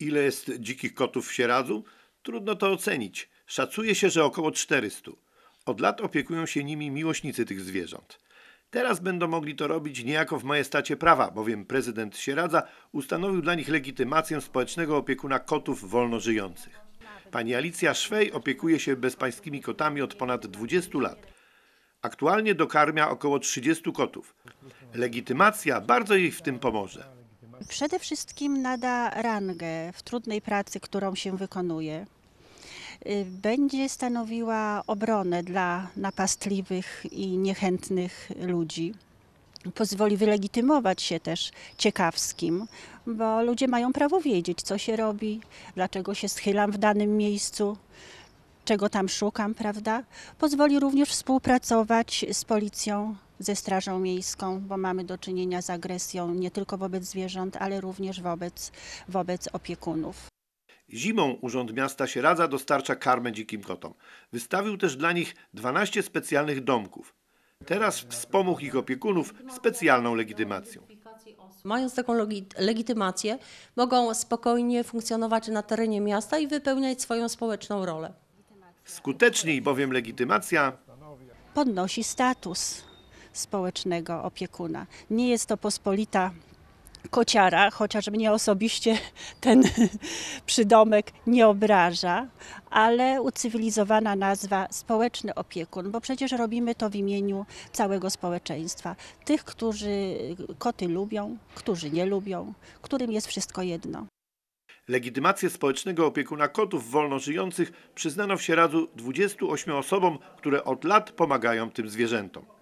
Ile jest dzikich kotów w Sieradzu? Trudno to ocenić. Szacuje się, że około 400. Od lat opiekują się nimi miłośnicy tych zwierząt. Teraz będą mogli to robić niejako w majestacie prawa, bowiem prezydent Sieradza ustanowił dla nich legitymację społecznego opiekuna kotów wolno żyjących. Pani Alicja Szwej opiekuje się bezpańskimi kotami od ponad 20 lat. Aktualnie dokarmia około 30 kotów. Legitymacja bardzo jej w tym pomoże. Przede wszystkim nada rangę w trudnej pracy, którą się wykonuje. Y, będzie stanowiła obronę dla napastliwych i niechętnych ludzi. Pozwoli wylegitymować się też ciekawskim, bo ludzie mają prawo wiedzieć, co się robi, dlaczego się schylam w danym miejscu czego tam szukam, prawda? Pozwoli również współpracować z policją, ze Strażą Miejską, bo mamy do czynienia z agresją nie tylko wobec zwierząt, ale również wobec, wobec opiekunów. Zimą Urząd Miasta Sieradza dostarcza karmę dzikim kotom. Wystawił też dla nich 12 specjalnych domków. Teraz wspomógł ich opiekunów specjalną legitymacją. Mając taką legitymację, mogą spokojnie funkcjonować na terenie miasta i wypełniać swoją społeczną rolę. Skuteczniej bowiem legitymacja podnosi status społecznego opiekuna. Nie jest to pospolita kociara, chociaż mnie osobiście ten przydomek nie obraża, ale ucywilizowana nazwa społeczny opiekun, bo przecież robimy to w imieniu całego społeczeństwa. Tych, którzy koty lubią, którzy nie lubią, którym jest wszystko jedno. Legitymację społecznego opiekuna kotów wolno żyjących przyznano w Sieradzu 28 osobom, które od lat pomagają tym zwierzętom.